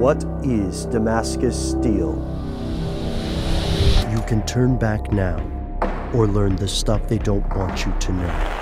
What is Damascus Steel? You can turn back now or learn the stuff they don't want you to know.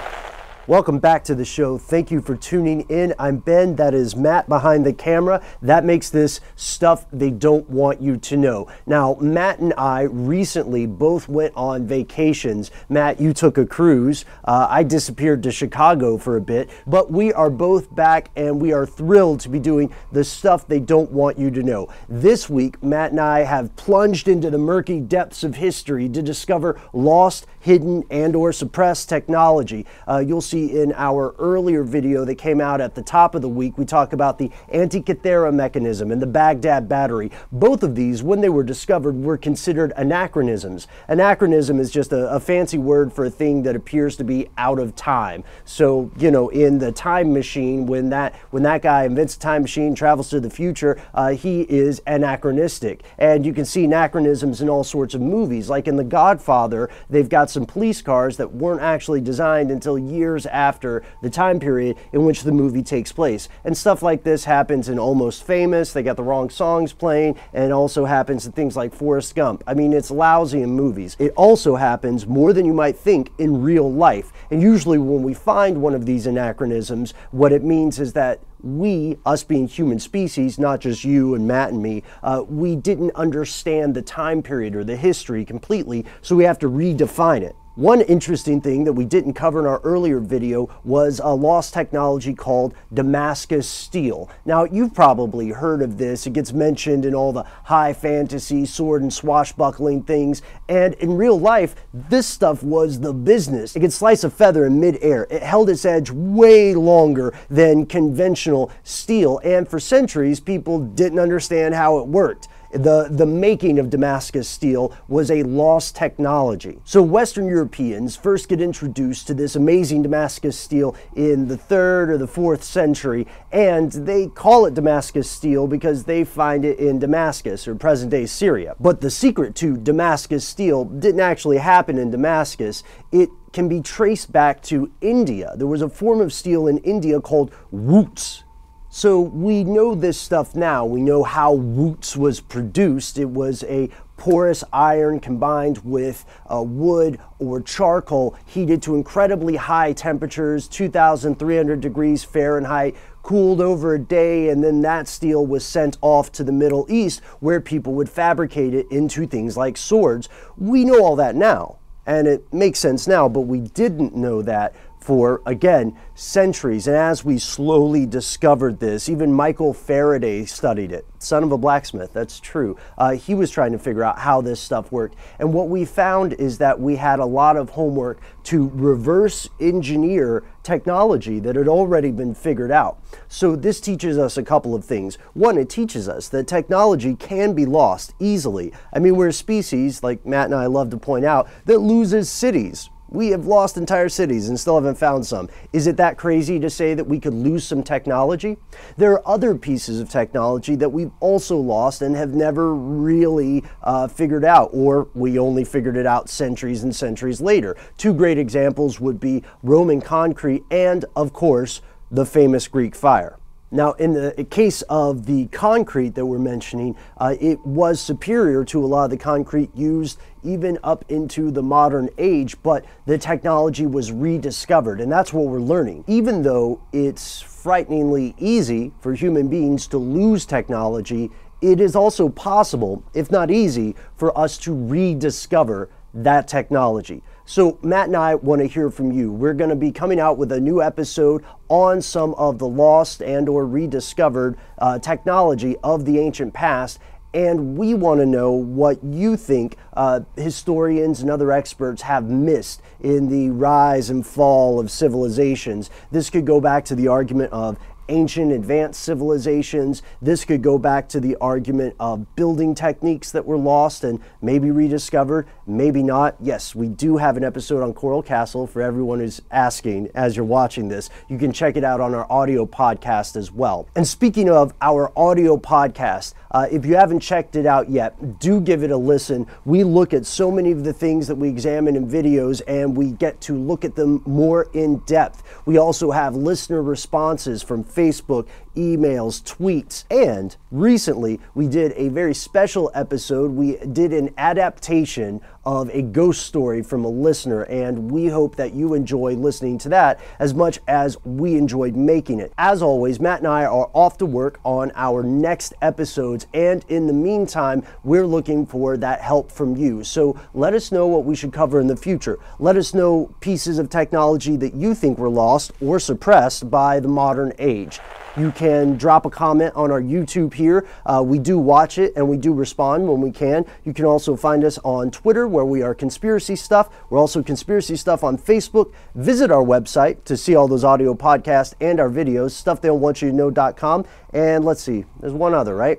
Welcome back to the show. Thank you for tuning in. I'm Ben. That is Matt behind the camera. That makes this stuff they don't want you to know. Now, Matt and I recently both went on vacations. Matt, you took a cruise. Uh, I disappeared to Chicago for a bit, but we are both back and we are thrilled to be doing the stuff they don't want you to know. This week, Matt and I have plunged into the murky depths of history to discover lost, hidden, and or suppressed technology. Uh, you'll see see in our earlier video that came out at the top of the week. We talk about the Antikythera mechanism and the Baghdad battery. Both of these, when they were discovered, were considered anachronisms. Anachronism is just a, a fancy word for a thing that appears to be out of time. So, you know, in the time machine, when that when that guy invents a time machine, travels to the future, uh, he is anachronistic. And you can see anachronisms in all sorts of movies. Like in The Godfather, they've got some police cars that weren't actually designed until years after the time period in which the movie takes place. And stuff like this happens in Almost Famous, they got the wrong songs playing, and it also happens in things like Forrest Gump. I mean, it's lousy in movies. It also happens more than you might think in real life. And usually when we find one of these anachronisms, what it means is that we, us being human species, not just you and Matt and me, uh, we didn't understand the time period or the history completely, so we have to redefine it. One interesting thing that we didn't cover in our earlier video was a lost technology called Damascus steel. Now, you've probably heard of this. It gets mentioned in all the high fantasy, sword and swashbuckling things. And in real life, this stuff was the business. It could slice a feather in midair. It held its edge way longer than conventional steel. And for centuries, people didn't understand how it worked. The, the making of Damascus steel was a lost technology. So Western Europeans first get introduced to this amazing Damascus steel in the 3rd or the 4th century, and they call it Damascus steel because they find it in Damascus, or present-day Syria. But the secret to Damascus steel didn't actually happen in Damascus. It can be traced back to India. There was a form of steel in India called woots. So we know this stuff now. We know how Woots was produced. It was a porous iron combined with uh, wood or charcoal heated to incredibly high temperatures, 2,300 degrees Fahrenheit, cooled over a day, and then that steel was sent off to the Middle East where people would fabricate it into things like swords. We know all that now and it makes sense now, but we didn't know that for, again, centuries. And as we slowly discovered this, even Michael Faraday studied it, son of a blacksmith, that's true. Uh, he was trying to figure out how this stuff worked. And what we found is that we had a lot of homework to reverse engineer technology that had already been figured out. So this teaches us a couple of things. One, it teaches us that technology can be lost easily. I mean, we're a species, like Matt and I love to point out, that loses cities we have lost entire cities and still haven't found some. Is it that crazy to say that we could lose some technology? There are other pieces of technology that we've also lost and have never really uh, figured out, or we only figured it out centuries and centuries later. Two great examples would be Roman concrete and, of course, the famous Greek fire. Now, in the case of the concrete that we're mentioning, uh, it was superior to a lot of the concrete used even up into the modern age, but the technology was rediscovered, and that's what we're learning. Even though it's frighteningly easy for human beings to lose technology, it is also possible, if not easy, for us to rediscover that technology. So, Matt and I want to hear from you. We're going to be coming out with a new episode on some of the lost and or rediscovered uh, technology of the ancient past and we want to know what you think uh, historians and other experts have missed in the rise and fall of civilizations. This could go back to the argument of ancient advanced civilizations. This could go back to the argument of building techniques that were lost and maybe rediscovered, maybe not. Yes, we do have an episode on Coral Castle for everyone who's asking as you're watching this. You can check it out on our audio podcast as well. And speaking of our audio podcast, uh, if you haven't checked it out yet, do give it a listen. We look at so many of the things that we examine in videos and we get to look at them more in depth. We also have listener responses from Facebook emails, tweets, and recently we did a very special episode. We did an adaptation of a ghost story from a listener, and we hope that you enjoy listening to that as much as we enjoyed making it. As always, Matt and I are off to work on our next episodes, and in the meantime, we're looking for that help from you. So let us know what we should cover in the future. Let us know pieces of technology that you think were lost or suppressed by the modern age. You can can drop a comment on our YouTube here. Uh, we do watch it and we do respond when we can. You can also find us on Twitter where we are Conspiracy Stuff. We're also Conspiracy Stuff on Facebook. Visit our website to see all those audio podcasts and our videos, stuffthey'llwantyoutoknow.com. And let's see, there's one other, right?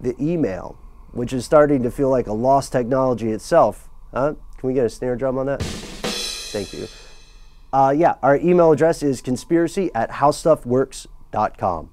The email, which is starting to feel like a lost technology itself. Huh? Can we get a snare drum on that? Thank you. Uh, yeah, our email address is conspiracy at howstuffworks.com.